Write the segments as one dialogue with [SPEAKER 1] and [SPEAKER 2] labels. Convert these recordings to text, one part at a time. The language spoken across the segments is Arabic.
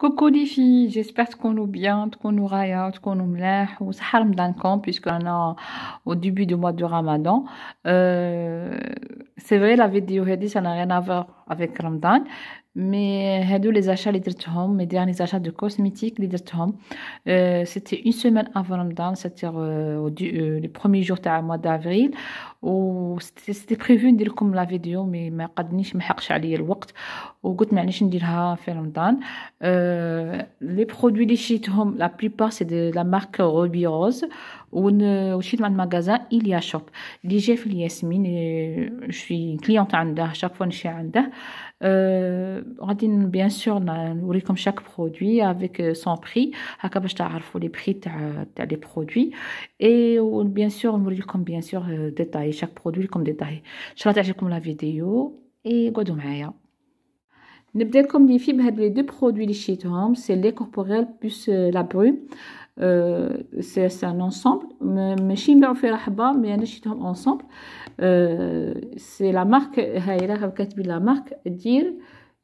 [SPEAKER 1] Coucou les filles, j'espère qu'on nous bien, qu'on nous raya, qu'on nous mleh, ou ramadan camp, puisqu'on a au début du mois de Ramadan. Euh, c'est vrai, la vidéo Hedi, ça n'a rien à voir avec Ramadan, mais Hedou, les achats, les dirtuhom, mes derniers achats de cosmétiques, les dirtuhom, euh, c'était une semaine avant Ramadan, c'est-à-dire euh, euh les premiers jours du mois d'avril, و وستي بريفو ندير لكم لا فيديو مي ما قدنيش ما حقش عليا الوقت وقلت معليش نديرها في رمضان أه... لي برودوي لي شيتهم لا بليبار سي دو لا مارك روبي روز وشيت مع المغازا إليا شوب لي جا في الياسمين جو سوي كليونت عنده شاك فوا نشي عنده أه... غادي بيان سور نوريكم شاك برودوي افيك سون بري هكا باش تعرفوا لي بري تاع تاع لي برودوي اي بيان سور نوريكم بيان سور ديتاي Chaque produit comme détail, je vous remercie pour la vidéo et je vous remercie. Nous avons comme des filles, de deux produits de chez c'est les plus euh, la brume. Euh, c'est un ensemble, mais je ne sais pas si je fais mais je suis ensemble. Euh, c'est la marque, c'est la marque, dire.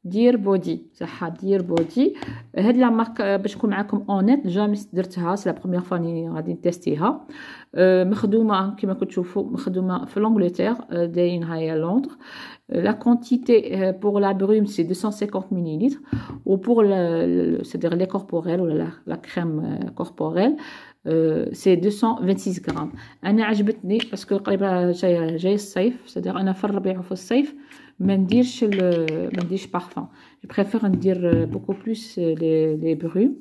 [SPEAKER 1] دير بودي صحه دير بودي هاد لا مارك باش نكون معاكم اونيت جامي درتها سي لا بروميير فاني غادي نتيستيها مخدومه كما كتشوفوا مخدومه في لونغلتير داين هي لوندر لا كونتيتي بور لا بروم سي 250 ملل و بور سيدير لي كوربوريل ولا لا كريم كوربوريل سي 226 غرام انا عجبتني باسكو قريبه جايه جاي الصيف سيدير انا في الربيع وفي الصيف je ne le parfum. Je préfère dire euh, beaucoup plus euh, les, les brumes.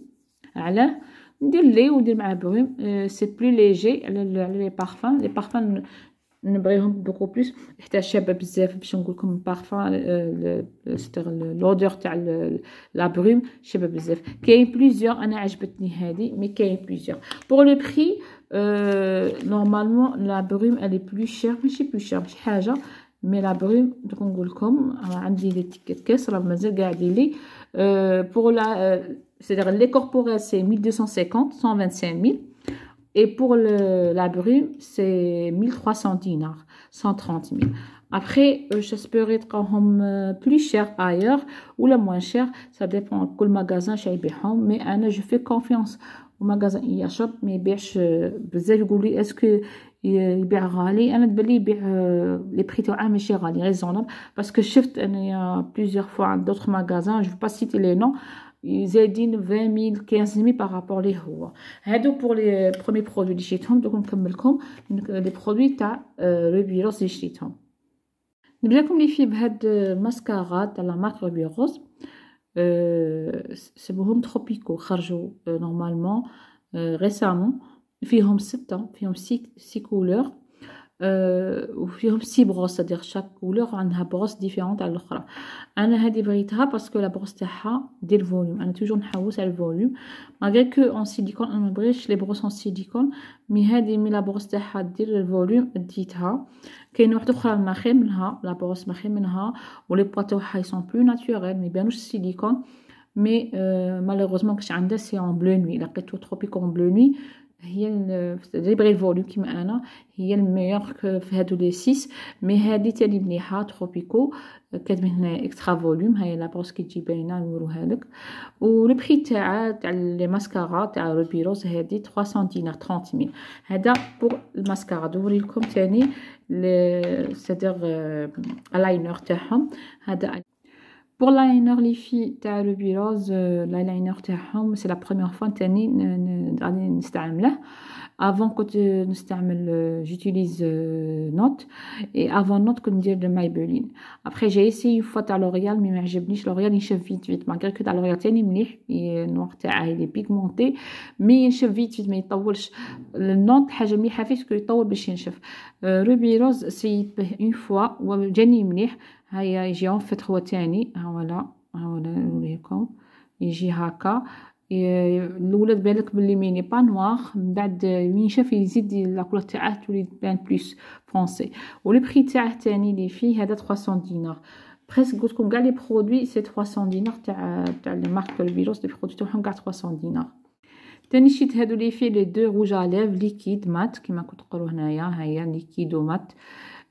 [SPEAKER 1] Voilà. Je dire le lait ou dire brume. Euh, c'est plus léger, les parfums. Les parfums ne brillent beaucoup plus. Je vais acheter un peu comme parfum, l'odeur de la brume. Je vais acheter un Il y a plusieurs. Je vais acheter mais il y a plusieurs. Pour le prix, normalement, la brume, elle est plus chère. Mais je sais plus cher. Je sais mais la brume, je vais vous عندي لي تيكت كاس راه je euh, Pour la, euh, c'est-à-dire les corporels c'est 1250 125 000 et pour la brume c'est 1300 dinars 130 000 après euh, j'espère être plus cher ailleurs ou le moins cher ça dépend de quel magasin je mais je fais confiance au magasin il y a mais bien je vous est-ce que ils baigraient. a dit les prix sont un chers, parce que je suis allé plusieurs fois dans d'autres magasins. Je ne vais pas citer les noms. Ils ont 20 000, 15 000 par rapport les autres. c'est pour les premiers produits du Shetan, donc comme vous compte les produits t'as rubis de du Shetan. Nous voulons comme les filles de masques à de la marque rubis C'est beaucoup euh، tropicaux euh، car normalement euh، récemment il y ans, faisons six couleurs ou euh, faisons six brosses. C'est-à-dire chaque couleur a une brosse différente de l'autre. Anne a des brisera parce que la brosse a des volume, Elle a toujours une hausse, volume. Malgré que en silicone, en bris, les brosses en silicone, mais elle a mis la brosse à dire le volume d'ici. Quand une autre a de maquillement, la brosse de maquillement où les poêtres ils sont plus naturels, mais bien au silicone. Mais euh, malheureusement que j'ai un c'est en bleu nuit. La peinture tropique en bleu nuit. هي لي بغي الفوليوم كيما انا هي الميور في هادو لي 6 مي هادي تاني مليحه تروبيكو كاتبين هنا اكسترا فوليوم هاي لابوس كي تجي باينه نوريها لك ولو بري تاعها تاع لي ماسكارا تاع روبيروز هادي 300 دينار 30000 هذا بور الماسكارا دوري لكم تاني سيدير الاينر آه، تاعهم هذا pour l'eyeliner les filles le euh, c'est la première fois que nous allons avant que nous euh, j'utilise euh, note et avant note que dire de Maybelline après j'ai essayé une fois à l'Oréal mais n'ai pas l'Oréal il vite vite malgré que l'Oréal noir ah, il est pigmenté mais il chauffe vite mais il j'ai que le c'est une fois ou هيا يجي اون فيت هو تاني ها ولا ها ولا نوريكم يجي هاكا الاولاد بالك بلي ميني با نواغ من بعد مين شاف يزيد لاكولا تاعه تولي تبان بلوس فونسي لو بخي تاعه تاني لي فيه هذا تخواسون دينار برسك قلتلكم قاع لي برودوي سي تخواسون دينار تاع تاع تاع الفيروس لي برودوي تاعهم قاع تخواسون دينار تاني شيت هادو لي فيه لي دو روج اليف ليكيد مات كيما كنت تقولو هنايا هيا ليكيد و مات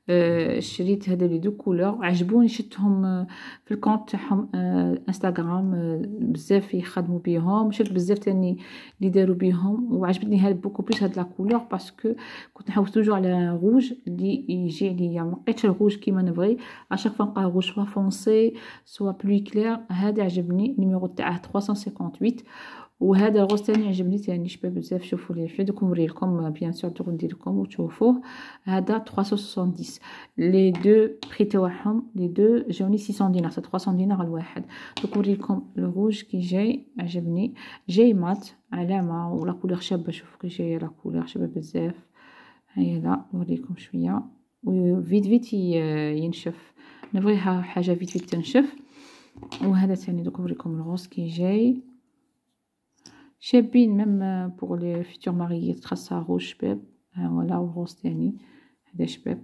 [SPEAKER 1] آه، شريت هذا لي دو كولور عجبوني شفتهم آه، في الكونت تاعهم انستغرام آه، بزاف يخدموا بيهم شفت بزاف تاني اللي داروا بيهم وعجبتني هاد بوكو بلوس هاد لا كولور باسكو كنت نحوس توجو على روج اللي يجي عليا ما لقيتش الروج كيما نبغي شاك فوا نلقى روج فونسي سوا بلوي كلير هذا عجبني النيميرو تاعه 358 وهذا الغوص تاني عجبني تاني شباب بزاف شوفوا لي في دوك نوريلكم بيان سور دوك نديرلكم وتشوفوه هذا 370 لي دو بري تاعهم لي دو جوني 600 دينار 300 دينار الواحد دوك نوريلكم الروج كي جاي عجبني جاي مات علامه ولا كولور شابه شوفوا كي جايه لا كولور شابه بزاف هيا لا نوريكم شويه وفيت فيت ينشف نبغيها حاجه فيت فيت تنشف وهذا تاني دوك نوريكم الغوص كي جاي شابين ميم بوغ لي فيتور ماريات خاصها روج شباب ها هو لا تاني هدا شباب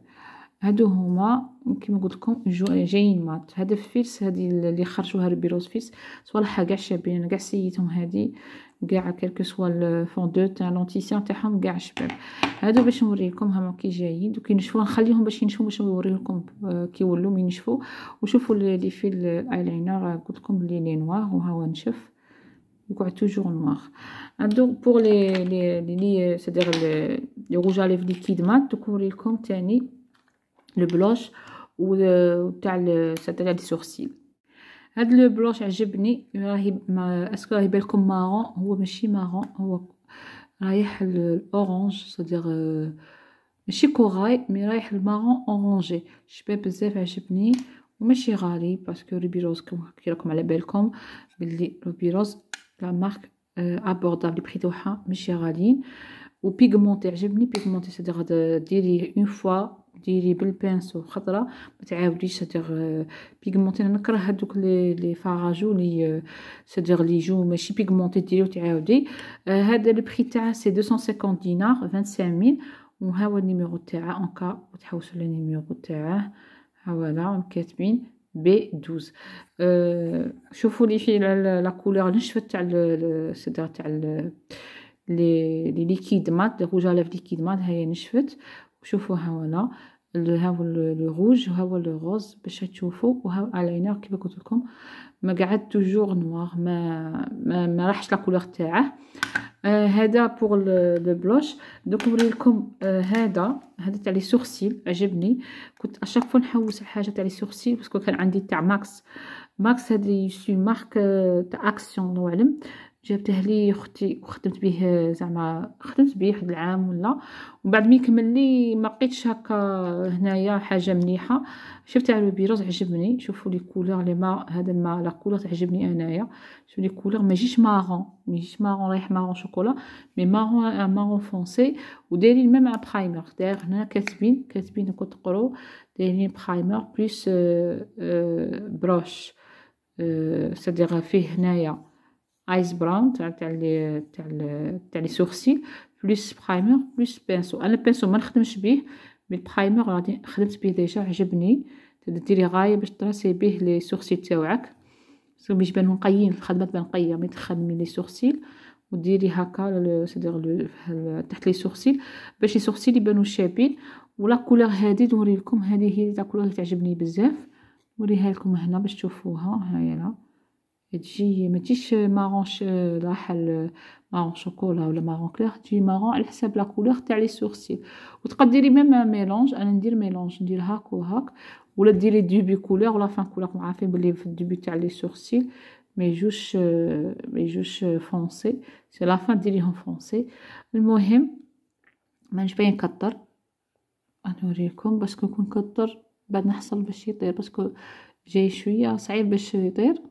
[SPEAKER 1] هادو هما كيما قلت لكم جايين مات هذا فيس هادي اللي خرجوها ربيروز فيس صوالحها كاع شابين كاع سيتهم هادي كاع كلكو سوا الفوندو تاع لونتيسيون تاعهم كاع شباب هادو باش نوريكم هما كي جايين دوك ينشفوا نخليهم باش ينشفو باش نوريكم آه، كي يولو من ينشفوا وشوفوا لي فيل الايلاينر قلت لكم لي نوار وها هو نشف quoi, toujours noir. Donc, pour les, les, les c'est-à-dire le, le, rouge à lèvres liquide mat, تكوري لكم تاني le blush ou تاع c'est-à-dire les sourcils. هذا لو بلوش عجبني راهي ما اسكو راهي بالكم مارون هو ماشي مارون هو رايح الاورانج سادير ماشي كوراي مي رايح المارون اورانجي شباب بزاف عجبني وماشي غالي باسكو روبي روز كي راكم على بالكم باللي روبي روز لا مارك ابوردابل بري تاعها ماشي غاليين وبيغمونتي عجبني بيغمونتي سي غادا ديريه اون فوا ديري بالبانسو خضرا ما تعاوديش سيدير بيغمونتي انا نكره هذوك لي لي فاراجو لي سيدير لي جو ماشي بيغمونتي ديري وتعاودي هذا بري تاعه سي 250 دينار 25000 وها هو النيميرو تاعه اون وتحوسوا على نيميرو تاعه ها هو كاتبين b 12 euh, شوفوا لي في لا كولور نشفت تاع الصدر تاع لي ليكيد مات روج على ليكيد مات هي نشفت وشوفوا هنا هاو لو روج هو لو روز باش تشوفوا وها الاينر كيما قلت لكم ما قعد توجور نوار ما ما, ما راحش لا كولور تاعه آه هذا بوغ لو بلوش دوك نوري لكم آه هذا تاع لي سورسيل عجبني كنت اشاك فوا نحوس الحاجه تاع لي سورسيل باسكو كان عندي تاع ماكس ماكس هذه سي مارك تاع اكسيون نوعلم جابته لي اختي وخدمت به زعما خدمت به واحد العام ولا ومن بعد ملي كمل لي ما لقيتش هكا هنايا حاجه مليحه شفت على بيروز عجبني شوفوا لي كولور لي ما هذا ما لا كولور تعجبني انايا شوفوا لي كولور ما جيش مارون ما جيش مارون رايح مارون شوكولا مي مارون مارون فونسي ودايرين ميم ا برايمر داير هنا كاتبين كاتبين كنت تقرو دايرين برايمر بليس بروش سادير فيه هنايا ايس براون تاع تاع لي تاع تاع لي سورسي بلس برايمر بلس بانسو انا البانسو ما نخدمش بيه مي البرايمر غادي خدمت بيه ديجا عجبني تديري غايه باش تراسي بيه لي سورسي تاوعك باش يبانو نقيين الخدمه تبان نقيه مي تخدمي لي سورسيل وديري هكا سيدير تحت لي سورسيل باش لي سورسيل يبانو شابين ولا كولور هادي نوري لكم هذه هي تاع كولور تعجبني بزاف نوريها لكم هنا باش تشوفوها هايله تجي ما تجيش مارون راح مارون شوكولا ولا مارون كلير تجي مارون على حساب لا كولور تاع لي سورسيل وتقدري ميم ميلونج انا ندير ميلونج ندير هاك وهاك ولا ديري دوبي كولور ولا فان كولور عارفين بلي في الدوبي تاع لي سورسيل مي جوش مي جوش فونسي سي لا فان ديريهم فونسي المهم ما باين نكتر نوريكم باسكو كون كثر بعد نحصل باش يطير باسكو جاي شويه صعيب باش يطير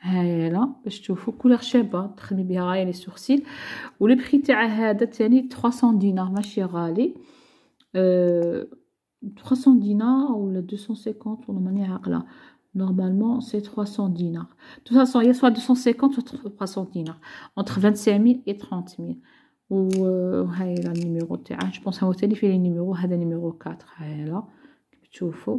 [SPEAKER 1] هايله باش تشوفوا chez شابه تخدمي بها les لي سورسيل ولي بري تاع هذا تاني 300 دينار ماشي غالي أه 300 دينار ولا 250 ولا ماني là Normalement, c'est 300 dinars. De toute façon, il y a soit 250, soit 300 dinars. Entre 25 000 et 30 000. Ou, la euh, le numéro. Je pense à mon téléphone, le numéro, le numéro 4. Là, tu vois.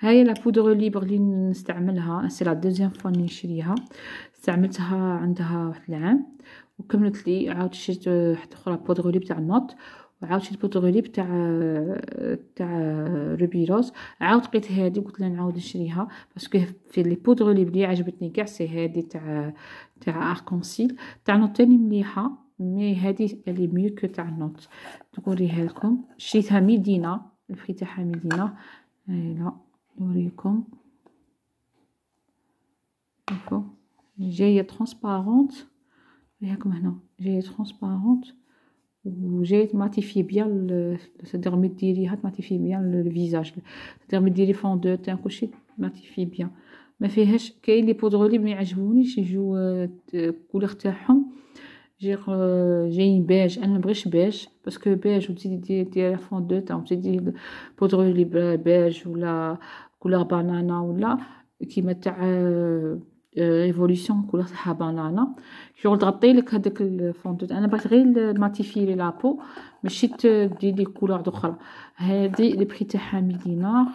[SPEAKER 1] هاي لا بودغ ليبر اللي نستعملها سي لا دوزيام فوا اللي نشريها استعملتها عندها واحد العام وكملت لي عاود شريت واحد اخرى بودغ ليب تاع النوت وعاود شريت بودغ ليب تاع تاع روبيروس عاود لقيت هادي قلت لها نعاود نشريها باسكو في لي بودغ ليب اللي عجبتني كاع سي هادي تاع تاع اركونسيل تاع نوت تاني مليحه مي هادي اللي ميو كو تاع نوت نوريها لكم شريتها ميدينا البري تاعها ميدينا لا J'ai transparent. J'ai transparente J'ai transparente J'ai bien le bien ça le visage. J'ai bien le visage. J'ai bien de le visage. J'ai bien maté bien mais le visage. J'ai euh, J'ai كلها بانانا ولا كيما تاع ريفوليسيون كلها تاعها بانانا شغل تغطي لك هذاك الفوندوت انا بغيت غير ماتيفي لي لابو ماشي تدي لي كولور اخرى هذه لي بري تاعها دينار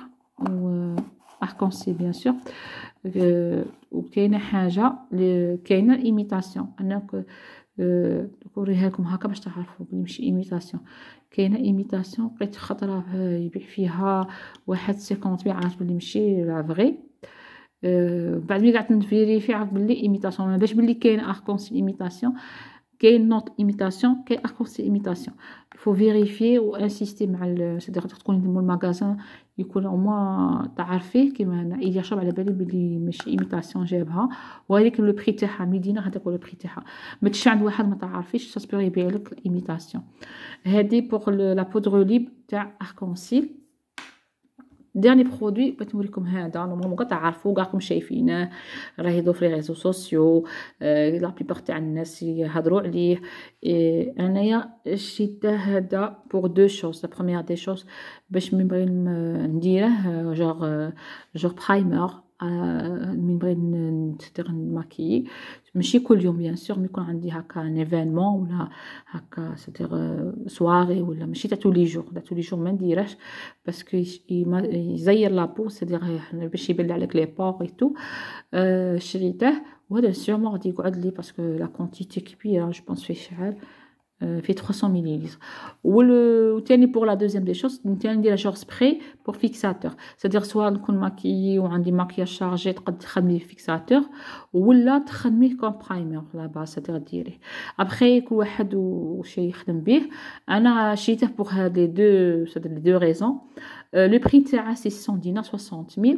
[SPEAKER 1] و اركونسي بيان سور وكاينه حاجه كاينه ايميتاسيون انك نوريها لكم هكا باش تعرفوا بلي ماشي ايميتاسيون كاينه ايميتاسيون لقيت خضره يبيع فيها واحد 50 بيع عرفت بلي ماشي لا فري آه، بعد ملي قعدت نفيريفي عرفت بلي ايميتاسيون ما باش بلي كاين اركونس ايميتاسيون كاين نوت ايميتاسيون كاين اكورسي ايميتاسيون فو فيريفي و انسيستي مع صديقه تكون تدمو المغازان يكون او موان تعرفيه كيما انا الا شرب على بالي بلي ماشي ايميتاسيون جابها ولكن لو بخي تاعها ميدينا هذاك لو بخي تاعها ما تشي عند واحد ما تعرفيش سا يبيع لك ايميتاسيون هادي بوغ لا بودرو ليب تاع اركونسيل ديرني برودوي بغيت نوريكم هذا نورمالمون كاع تعرفوا كاعكم شايفينه راه يدور في ريزو سوسيو آه لا بليبار تاع الناس يهضروا عليه انايا شيت هذا بوغ دو شوز لا بروميير دي شوز باش ملي نبغي نديره جوغ جوغ برايمر Je suis c'était un maquillage. bien sûr, mais un événement ou là, soirée ou tous les jours, tous les jours parce que il la peau, cest dire avec les pores et tout. parce que la quantité qui puis hein، je pense, fait euh, fait 300 ml. Ou pour la deuxième des choses, nous avons la genre spray pour fixateur. C'est-à-dire soit nous maquillé ou un des maquillages chargés, traduit fixateur, ou là traduit comme primer là-bas, c'est-à-dire. Après, quoi un ou acheté pour les deux, c'est-à-dire les deux raisons. Euh, le prix était à 600 dinars, 60 000.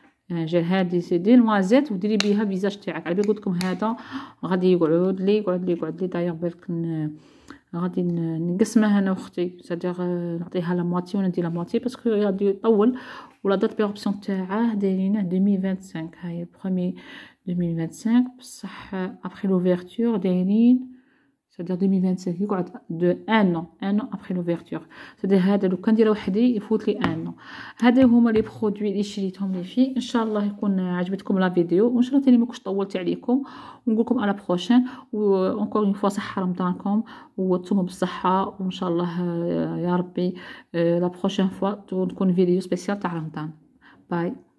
[SPEAKER 1] أه، جا هادي سيدي نوازيت وديري بيها فيزاج تاعك على قلت لكم هذا غادي يقعد لي يقعد لي يقعد لي داير بالك غادي نقسمها انا واختي سادير أه، نعطيها لا مواتي وانا ندير لا مواتي باسكو غادي يطول ولا دات بيربسيون تاعه دايرينه 2025 هاي برومي 2025 بصح ابري لوفيرتور دايرين c'est-à-dire 2025 يقعد دو ان an ان an après l'ouverture c'est-à-dire هذا لو les نديرها وحدي يفوت ان an هذا هما لي برودوي اللي شريتهم لي في ان شاء الله يكون عجبتكم لا فيديو شاء الله تاني طولت عليكم على بروشين وانكور اون فوا صحه رمضانكم وانتم بالصحه وان شاء الله يا ربي لا بروشين فوا تكون فيديو سبيسيال تاع رمضان باي